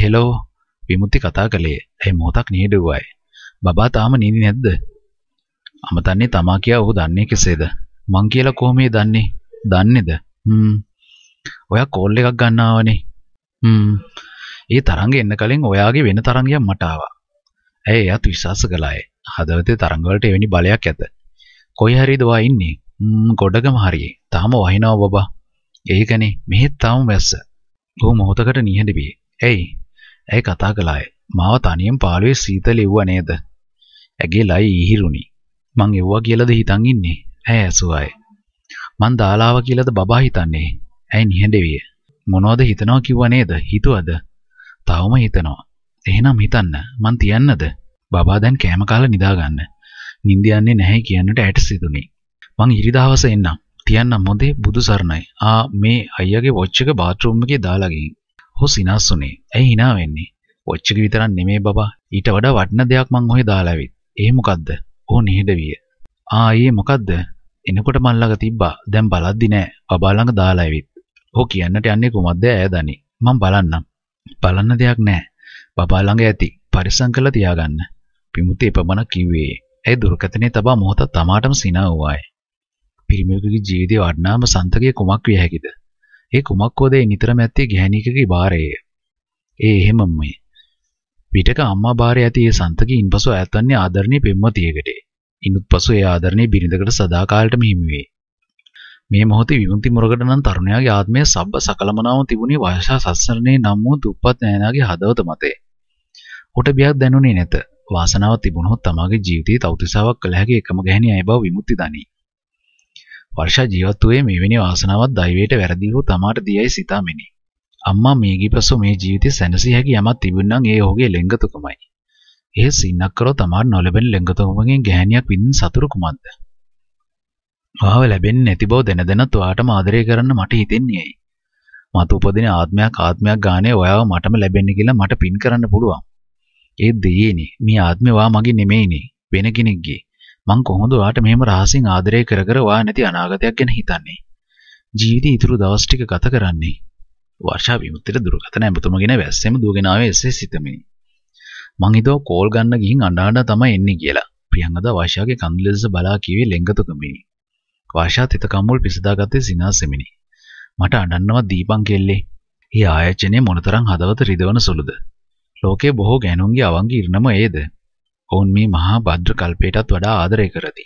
Hello විමුක්ති කතා කළේ. ඇයි මොහොතක් නිහඬවයි. බබා තාම නිදි නැද්ද? අමතන්නේ තමා කියා ඔහු දන්නේ කෙසේද? මං කියලා කොහොම දන්නේ? දන්නේද? හ්ම්. ඔයා කෝල් එකක් ගන්නවනේ. හ්ම්. ඒ තරංගෙ එන්න කලින් ඔයාගේ වෙන තරංගයක් මට ආවා. ඇයි එයත් විශ්වාස කළාය. හදවතේ තරංගවලට එවැනි බලයක් ඇත. කොයි හරිද ඔයා ඉන්නේ? ම්ම් ගොඩගම හරියේ. තාම වහිනවා බබා. ඒකනේ මෙහෙත් තාම වැස්ස. ඔහු මොහොතකට නිහඬ වී. ඇයි? ඇය කතා කළාය. මාව තනියෙන් පාළුවේ සීත ලිව්ව නේද? ඇගේ ලයි ඉහිරුණි. මං එව්වා කියලාද හිතන් ඉන්නේ. ඇය ඇසුවාය. මං දාලාව කියලාද බබා හිතන්නේ. ඇයි නිහඬවිය. මොනවද හිතනවා කිව්වා නේද? හිතුවද? තවම හිතනවා. එහෙනම් හිතන්න. මං තියන්නද? බබා දැන් කෑම කාලා නිදා ගන්න. නිින්ද යන්නේ නැහැ කියන්නට ඇට සිතුනේ. මං ඉරිදාවස එන්නම්. තියන්න මොදේ බුදු සරණයි. ආ මේ අයියාගේ වොච් එක බාත් รู ම් එකේ දාලා ගිහින්. හොස් ඉනාස්සුනේ. ඇයි hina වෙන්නේ? ඔච්චක විතරක් නෙමේ බබා. ඊට වඩා වටින දෙයක් මං ඔහෙ දාලා ඇවිත්. ඒ මොකද්ද? ඕ නිහෙද විය. ආ ඒ මොකද්ද? එනකොට මන් ළඟ තිබ්බා. දැන් බලද්දි නෑ. බබා ළඟ දාලා ඇවිත්. ඕ කියන්නට යන්නේ කොහොමද ඈ දනි. මං බලන්නම්. බලන්න දෙයක් නෑ. බබා ළඟ ඇති. පරිස්සම් කරලා තියාගන්න. පිමුතේ පමණක් කිව්වේ. ඇයි දුර්ගතනේ තබා මොහොත තමාටම සිනා වූවාය. පිරිමියෙකුගේ ජීවිතය වඩනාම සන්තකයේ කුමක් විය හැකිද? ඒ කුමක්කෝදේ නිතරම ඇත්තේ ගැහණිකගේ බාරය. ඒ එහෙමමයි. පිටක අම්මා බාරය ඇති ඒ සන්තකීන් පසු ඈත්වන්නේ ආදරණීය පෙම්වතියකට. ඉනුත් පසු ඒ ආදරණීය බිරිඳකට සදාකාලටම හිමි වේ. මේ මොහොතේ විමුක්ති මුරකට නම් තරුණයාගේ ආත්මය සබ්බ සකලමනාව තිබුණේ වයසා සස්සරණේ නම් වූ දුප්පත් නෑනාගේ හදවත මතේ. ඔට බියක් දැනුනේ නැත. වාසනාවක් තිබුණොත් තමාගේ ජීවිතයේ තවුතිසාවක් කළ හැකි එකම ගැහණියයි බව විමුක්ති දනී. වර්ෂා ජීවත් වූයේ මෙවැනි වාසනාවක් දෛවයට වැරදි වූ තමාට දියයි සිතාමිනි. අම්මා මියගිය පසු මේ ජීවිතය සැනසී හැකි යමක් තිබුණනම් ඒ ඔහුගේ ලෙංගතුකමයි. එහෙ සින්නක් කරෝ තමාට නොලැබෙන ලෙංගතුකමකින් ගැහණියක් විඳින සතුරු කුමක්ද? මාව ලැබෙන්නේ නැති බව දැන දැනත් ඔයාටම ආදරය කරන්න මට හිතෙන්නේයි. මතු උපදින ආත්මයක් ආත්මයක් ගානේ ඔයාව මටම ලැබෙන්නේ කියලා මට පින් කරන්න පුළුවන්. ඒ දෙයේනේ මේ ආත්මේ වා මගේ නෙමෙයිනේ වෙන කෙනෙක්ගේ. මං කොහොමද ඔයාට මෙහෙම රහසින් ආදරය කර කර ඔයා නැති අනාගතයක් ගැන හිතන්නේ? ජීවිතේ ඉතුරු දවස් ටික ගත කරන්නේ. වර්ෂා විමුක්තිට දුරකථන ඇමතුම ගැන වැස්සෙම දුවගෙන ආවේ එසේ සිතමිනි. මං හිතුවා කෝල් ගන්න ගිහින් අඬ තමයි එන්නේ කියලා. ප්‍රියංගදා වර්ෂාගේ කඳුළු දෙස බලා කිව්වේ ලෙංගතුකමිනි. වර්ෂා තිත කම්මුල් පිසදාගත්තේ සිනාසෙමිනි. මට අඬන්නවා දීපං කෙල්ලේ. ඒ ආයචනය මොනතරම් හදවත රිදවන සුළුද. ලෝකේ බොහෝ ගෑනුන්ගේ අවංග ඉරණම ඒද. ඔවුන් මේ මහා භද්‍ර කල්පයටත් වඩා ආදරය කරති.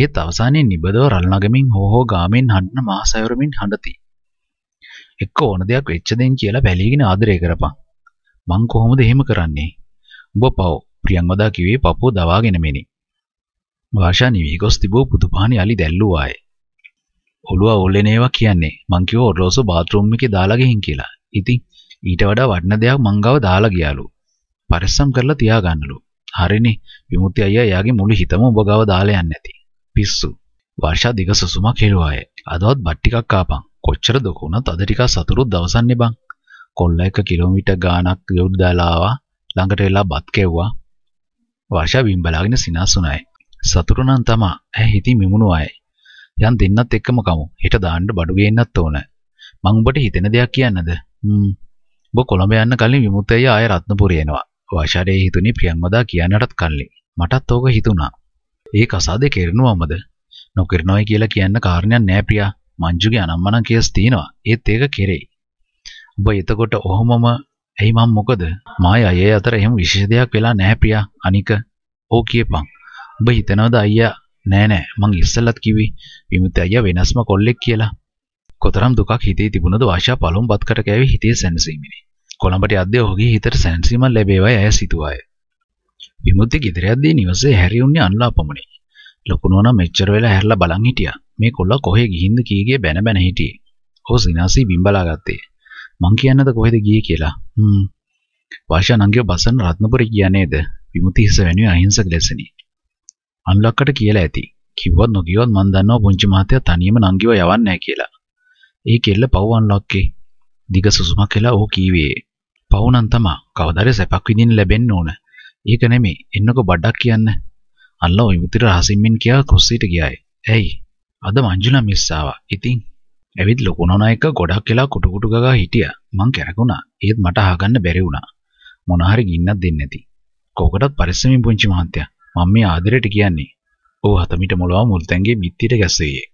ඒත් අවසානයේ නිබදව රල්නගමින් හෝ හෝ ගාමෙන් හඬන මහසයවරමින් හඬති. එක්ක ඕන දෙයක් වෙච්ච දෙන් කියලා බැලීගෙන ආදරය කරපන්. මං කොහොමද එහෙම කරන්නේ? උඹ පව් ප්‍රියංවදා කිව්වේ පපුව දවාගෙන මෙනි. වාෂා නිවි ගොස් තිබූ පුදුපානි අලි දැල්ලුවායේ. ඔළුව ඕල්ලෙන ඒවා කියන්නේ මං කිව්ව ඔරලෝසු බාත් รู ම් එකේ දාලා ගිහින් කියලා. ඉතින් ඊට වඩා වටින දෙයක් මං ගාව දාලා ගියාලු. පරිස්සම් කරලා තියාගන්නලු. හරිනේ විමුක්ති අයියා එයාගේ මුළු හිතම ඔබ ගාව දාලා යන්නේ නැති. පිස්සු. වර්ෂා දිග සුසුමක් හෙළුවාය. අදවත් බත් ටිකක් ආපන්. කොච්චර දුක වුණත් අද ටිකක් සතුටුත් දවසන්නේ බං. කොල්ල එක කිලෝමීටර් ගාණක් යොඩ් දාලා ආවා. ළඟට වෙලා බත් කැව්වා. වර්ෂා බිම් බලාගෙන සිනාසුණායි. සතුටු නම් තමා. ඇයි හිතින් මිමුණුවායි. යන් දෙන්නත් එක්කම කමු. හෙට දාන්න බඩු ගේන්නත් ඕන. මං උඹට හිතෙන දෙයක් කියන්නද? හ්ම්. ඔබ කොළඹ යන්න කලින් විමුක්තය ආය රත්නපුර එනවා. වෛශාරයේ හිතුනේ ප්‍රියංවදා කියන්නටත් කල්ලි. මටත් ඕක හිතුණා. ඒ කසාදේ කෙරෙනවමද? නොකිරනොයි කියලා කියන්න කාරණයක් නෑ ප්‍රියා. මංජුගේ අනම්මනම් කේස් තියෙනවා. ඒත් ඒක කෙරෙයි. ඔබ එතකොට ඔහොමම ඇයි මම මොකද? මායි අයියා අතර එහෙම විශේෂ දෙයක් වෙලා නැහැ ප්‍රියා. අනික ඕ කියපන්. ඔබ හිතනවද අයියා නෑ නෑ මං ඉස්සෙල්ලත් කිව්වේ විමුක්ති අයියා වෙනස්ම කොල්ලෙක් කියලා. කොතරම් දුකක් හිතේ තිබුණද වාෂා පළොම් බත් කට කෑවේ හිතේ සැනසීමනේ. කොළඹට අධ්‍ය ඔහුගේ හිතට සැන්සීම ලැබේවයි ඇය සිතුවාය. විමුක්ති ගෙදරයක්දී නිවසේ හැරියුන්නේ අනුලා පමණි. ලොකුනෝනා මෙච්චර වෙලා හැරලා බලන් හිටියා. මේ කොල්ලා කොහෙ ගිහින්ද කීගේ බැන බැන හිටියේ. ඔහු සිනාසී බිම්බලා ගත්තේ. මං කියන්නද කොහෙද ගියේ කියලා. හ්ම්. වාෂා නංගියෝ බසන රත්නපුර ගියා නේද? විමුති හිස වෙනුවේ අහිංසක ලෙසනි. අනුලක්කට කියලා ඇති. කිව්වත් නොකියවත් මන් දන්නවා පුංචි මහත්තයා තනියම නංගිව යවන්නේ නැහැ කියලා. ඒ කෙල්ල පව් අනුලක්කේ. දිග සුසුමක් කියලා ඔහු කීවේ. පවුනම් තමා කවදාරි සැපක් විඳින්න ලැබෙන්න ඕන. ඒක නෙමෙයි. එන්නකෝ බඩක් කියන්න. අල්ලා ওই මුතිර රහසින්මින් කියා කුස්සියට ගියායි. ඇයි? අද මංජුලා මිස් ආවා. ඉතින් ඇවිත් ලොකු නෝනා එක්ක ගොඩක් වෙලා කුටු කුටු ගගා හිටියා. මං කැරකුණා. ඒත් මට අහගන්න බැරි වුණා. මොන හරි ගින්නක් දෙන්නේ නැති. කෝකටත් පරිස්සමින් පුංචි මහන්තයා. මම මේ ආදරයට කියන්නේ. ඕ හතමිට මොළවා මුල්තැන්ගේ මිත්තියට ගැසෙයේ.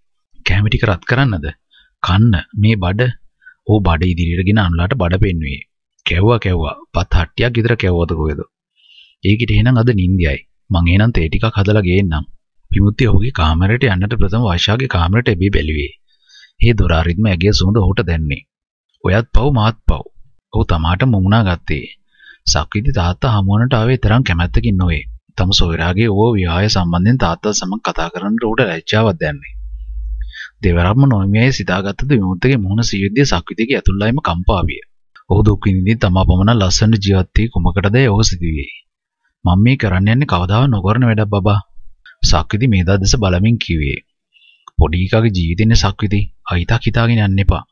කැමටි කරත් කරන්නද? කන්න මේ බඩ ඕ බඩ ඉදිරියට ගෙන අනුලාට බඩ පෙන්වුවේ. කැව්වා කැව්වා පත් හට්ටියක් විතර කැව්වද කොහෙද ඒකිට එහෙනම් අද නින්දියයි මං එහෙනම් තේ ටිකක් හදලා ගේන්නම් විමුක්ති ඔහුගේ කාමරයට යන්නට ප්‍රථම වෛශාගේ කාමරයට එබී බැලුවේ ඒ දොර අරිද්ම ඇගේ සුවඳ ඔහුට දැන්නේ ඔයත් පව් මාත් පව් ඔහු තමාට මුමුණා ගත්තේ සක්විති තාත්තා හමුවනට ආවේ තරම් කැමැත්තකින් නොවේ තම සොයරාගේ ඕ විවාහය සම්බන්ධයෙන් තාත්තා සමග කතා කරන්නට ඌට ලැජ්ජාවක් දැනෙන්නේ. දෙවරක්ම නොමියයි සිතාගත්තද විමුක්තගේ මුහුණ සියුද්ධිය සක්විතිගේ ඇතුළයිම කම්පා විය. ඔහු දුක් විඳින්දී තමා පමණ ලස්සන ජීවත් වී කුමකටදයි ඔහු සිදුවේ. මම මේ කරන්න යන්නේ කවදා නොකරන වැඩක් බබා. සක්විති මේ දඩස බලමින් කිව්වේ. පොඩි එකාගේ ජීවිතේනේ සක්විති අයිතක් හිතාගෙන යන්න එපා.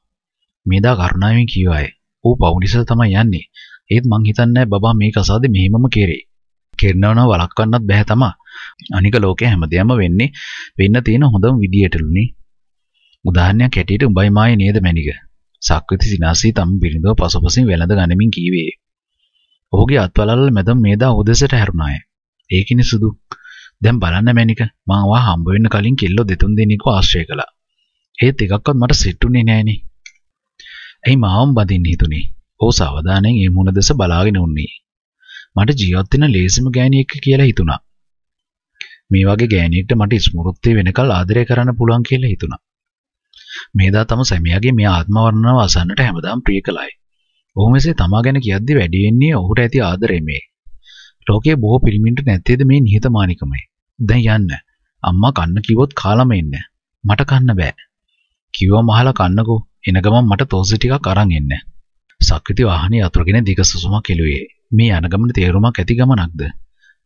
මේදා කරුණාවෙන් කිව්වාය. ඌ පවු නිසා තමයි යන්නේ. ඒත් මං හිතන්නේ බබා මේක අසාද මෙහෙමම කෙරේ. කෙරනවන වළක්වන්නත් බෑ තමා. අනික ලෝකේ හැමදේම වෙන්නේ වෙන්න තියෙන හොඳම විදියටලුනේ. උදාහරණයක් හැටියට උඹයි මායි නේද මැනික? සක්විති සිනාසී තම බිරිඳව පසුපසින් වැළඳ ගනිමින් කීවේ. ඔහුගේ අත්වලල් මැද මේදා උදෙසට හැරුණාය. ඒකිනේ සුදු. දැන් බලන්න මැනික මම වා හම්බ වෙන්න කලින් කෙල්ලෝ දෙතුන් දිනක ආශ්‍රය කළා. ඒත් එකක්වත් මට සිටුනේ නෑනේ. ඇයි මාවම් බඳින්න හිතුනේ? ඔහු සවදානෙන් ඒ මුණ දෙස බලාගෙන උන්නේ. මට ජීවත් වෙන ලේසිම ගෑණියෙක් කියලා හිතුණා. මේ වගේ ගෑණියෙක්ට මට ස්මෘත්‍ය වෙනකල් ආදරය කරන්න පුළුවන් කියලා හිතුණා. මේදා තම සැමියාගේ මේ ආත්ම වර්ණනාව අසන්නට හැමදාම ප්‍රිය කළයි. ඔහු මෙසේ තමා ගැන කියද්දී වැඩියෙන්නේ ඔහුට ඇති ආදරය මේ. ලෝකයේ බොහෝ පිරිමින්ට නැත්තේද මේ නිහතමානිකම. දැන් යන්න. අම්මා කන්න කිව්වොත් කාලම එන්න. මට කන්න බෑ. කිව්වා මහලා කන්නකෝ. එන ගමන් මට තෝසෙ ටිකක් අරන් එන්න. සක්විති වාහනේ අතුරගෙන දිග සුසුමක් එළුවේ. මේ යන ගමන තේරුමක් ඇති ගමනක්ද?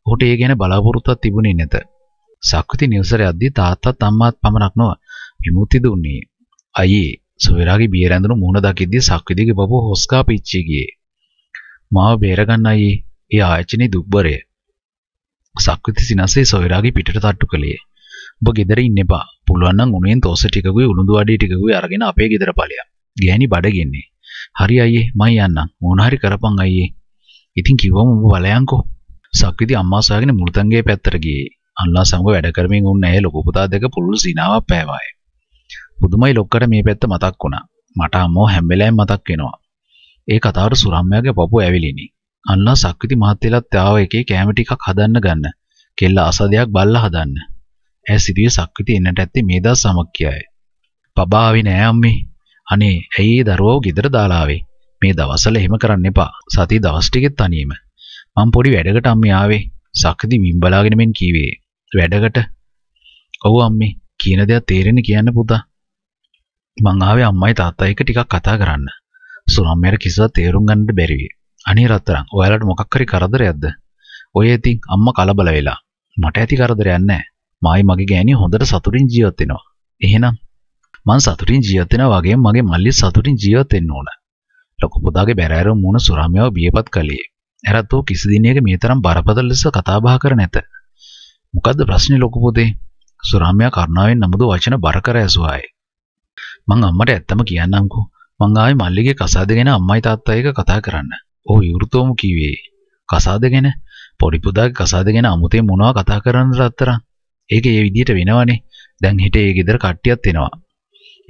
ඔහුට ඒ ගැන බලාපොරොත්තුවක් තිබුණේ නැත. සක්විති නිවසර යද්දී තාත්තත් අම්මාත් පමණක් නොව විමුක්ති දුන්නේ. අයියේ සොයරාගේ බිය රැඳුණු මූණ දකිද්දී සක්විතිගේ බබෝ හොස්කා පිච්චී ගියේ. මාව බේරගන්න අයියේ. ඒ ආයචනේ දුබ්බරය. සක්විති සිනසේ සොයරාගේ පිටට තට්ටු කළේ. ඔබ ගෙදර ඉන්න එපා. පුළුවන් නම් උණුවෙන් තෝස ටිකකුයි උණුදු අඩිය ටිකකුයි අරගෙන අපේ ගෙදර ඵලයක්. ගෑණි බඩගින්නේ. හරි අයියේ මම යන්නම්. මොන හරි කරපන් අයියේ. ඉතින් කිව්වම ඔබ බලයන්කෝ. සක්විති අම්මා සොයාගෙන මුළුතන්ගේ පැත්තට ගියේ. අල්ලා සමග වැඩ කරමින් උන්න ඇය ලොකු පුතා දෙක පුළුල් සීනාවක් පෑවායේ. පුදුමයි ලොක්කට මේ පැත්ත මතක් වුණා. මට අම්මෝ හැම වෙලාවෙම මතක් වෙනවා. ඒ කතාවට සුරම්යාගේ පපුව ඇවිලිනි. අන්න සක්විති මහත්තයලත් ආව එකේ කැම ටිකක් හදන්න ගන්න. කෙල්ල අසදයක් බල්ලා හදන්න. ඇය සිටියේ සක්විති එන්නට ඇත්තේ මේ දා සමක් කියයි. පබා ආවේ නෑ අම්මේ. අනේ ඇයි ඒ දරුවව ගෙදර දාලා ආවේ? මේ දවස්වල එහෙම කරන්න එපා. සති දවස් ටිකෙත් තනියම. මම පොඩි වැඩකට අම්මේ ආවේ. සක්විති වින් බලාගෙන මෙන් කීවේ. වැඩකට? ඔව් අම්මේ. කියන දේක් තේරෙන්නේ කියන්න පුතා. මං ආවේ අම්මයි තාත්තයි එක්ක ටිකක් කතා කරන්න. සුනම්මයට කිසිවක් තේරුම් ගන්නට බැරි වී. අනේ රත්තරන්, ඔයාලට මොකක් හරි කරදරයක්ද? ඔය ඉතින් අම්මා කලබල වෙලා. මට ඇති කරදරයක් නැහැ. මායි මගේ ගෑණිය හොඳට සතුටින් ජීවත් වෙනවා. එහෙනම් මං සතුටින් ජීවත් වෙනා වගේම මගේ මල්ලි සතුටින් ජීවත් වෙන්න ඕන. ලොකු පුතාගේ බැරෑරුම් මුණ සුරම්මයව බියපත් කළේ. ඇරත් ඔහු කිසි දිනයක මේ තරම් බරපතල ලෙස කතා බහ කර නැත. මොකද්ද ප්‍රශ්නේ ලොකු පුතේ? සුරාමයා කරුණාවෙන් නමුදු වචන බර කර ඇසුවායි. මං අම්මට ඇත්තම කියන්නම්කෝ. මං ආවේ මල්ලිගේ කසාද ගැන අම්මයි තාත්තයි එක්ක කතා කරන්න. ඔහු විවෘතවම කිව්වේ. කසාද ගැන පොඩි පුතාගේ කසාද ගැන අමුතේ මොනවා කතා කරන්නද අත්තරන්. ඒක ඒ විදිහට වෙනවනේ. දැන් හිටේ ඒ ගෙදර කට්ටියත් එනවා.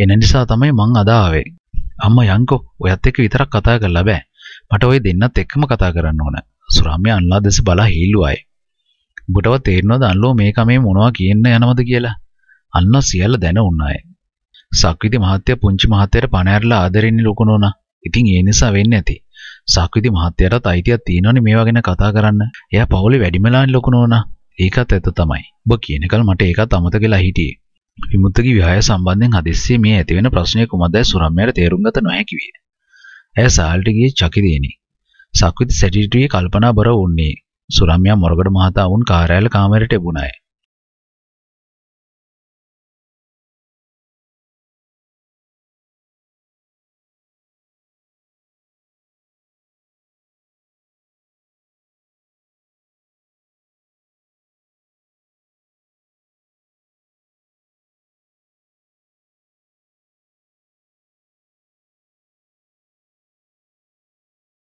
එන නිසා තමයි මං අද ආවේ. අම්මා යන්කෝ ඔයත් එක්ක විතරක් කතා කරලා බෑ. මට ওই දෙන්නත් එක්කම කතා කරන්න ඕන. සුරාම්‍ය අන්ලා දැස බලා හීලුවයි. උඹටව තේරෙනවද අන්ලෝ මේක මේ මොනවා කියන්න යනවද කියලා? අන්න සියල්ල දැන උන්නාය. සක්විති මහත්තයා පුංචි මහත්තයාට පණ ඇරලා ආදරෙන්නේ ලොකු නෝනා. ඉතින් ඒ නිසා වෙන්නේ නැති. සක්විති මහත්තයාටත් අයිතියක් තියෙනවනේ මේවා ගැන කතා කරන්න. එයා පවුලේ වැඩිමලාන් ලොකු නෝනා. ඒකත් ඇත්ත තමයි. ඔබ කියනකල් මට ඒකත් අමතකලා හිටියේ. විමුක්තගේ විවාහය සම්බන්ධයෙන් හදිස්සියේ මේ ඇතිවෙන ප්‍රශ්නය කුමක්දයි සුරම්යාට තේරුම් ගත නොහැකි විය. ඇය සාල්ට ගියේ චකිතේනි. සක්විති සැටිටුවේ කල්පනාබර වුණේ. සුරම්යා මොරගඩ මහතා වුන් කාර්යාල කාමරයට එබුණාය.